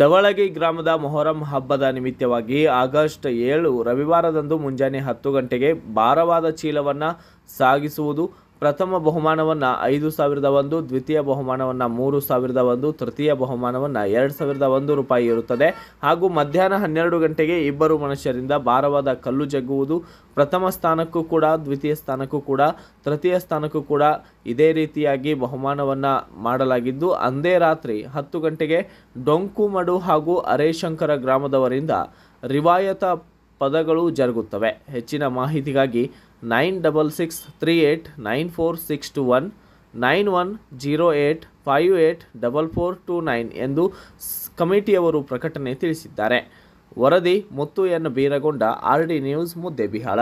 ಡವಳಗಿ ಗ್ರಾಮದ ಮೊಹರಂ ಹಬ್ಬದ ನಿಮಿತ್ತವಾಗಿ ಆಗಸ್ಟ್ ಏಳು ರವಿವಾರದಂದು ಮುಂಜಾನೆ ಹತ್ತು ಗಂಟೆಗೆ ಭಾರವಾದ ಚೀಲವನ್ನು ಸಾಗಿಸುವುದು ಪ್ರಥಮ ಬಹುಮಾನವನ್ನು ಐದು ಸಾವಿರದ ಒಂದು ದ್ವಿತೀಯ ಬಹುಮಾನವನ್ನು ಮೂರು ಸಾವಿರದ ಒಂದು ತೃತೀಯ ಬಹುಮಾನವನ್ನು ಎರಡು ಸಾವಿರದ ಒಂದು ರೂಪಾಯಿ ಇರುತ್ತದೆ ಹಾಗೂ ಮಧ್ಯಾಹ್ನ ಹನ್ನೆರಡು ಗಂಟೆಗೆ ಇಬ್ಬರು ಮನುಷ್ಯರಿಂದ ಭಾರವಾದ ಕಲ್ಲು ಜಗ್ಗುವುದು ಪ್ರಥಮ ಸ್ಥಾನಕ್ಕೂ ಕೂಡ ದ್ವಿತೀಯ ಸ್ಥಾನಕ್ಕೂ ಕೂಡ ತೃತೀಯ ಸ್ಥಾನಕ್ಕೂ ಕೂಡ ಇದೇ ರೀತಿಯಾಗಿ ಬಹುಮಾನವನ್ನು ಮಾಡಲಾಗಿದ್ದು ಅಂದೇ ರಾತ್ರಿ ಹತ್ತು ಗಂಟೆಗೆ ಡೊಂಕುಮಡು ಹಾಗೂ ಅರೇಶಂಕರ ಗ್ರಾಮದವರಿಂದ ರಿವಾಯತ ಪದಗಳು ಜರುಗುತ್ತವೆ ಹೆಚ್ಚಿನ ಮಾಹಿತಿಗಾಗಿ nine double six three eight nine four six two one nine one zero eight five eight double four two nine ಎಂದು ಕಮಿಟಿಯವರು ಪ್ರಕಟಣೆ ತಿಳಿಸಿದ್ದಾರೆ ವರದಿ ಮುತ್ತು ಎನ್ನು ಬೀರಗೊಂಡ ಆರ್ ಡಿ ನ್ಯೂಸ್ ಮುದ್ದೆ ಬಿಹಾಳ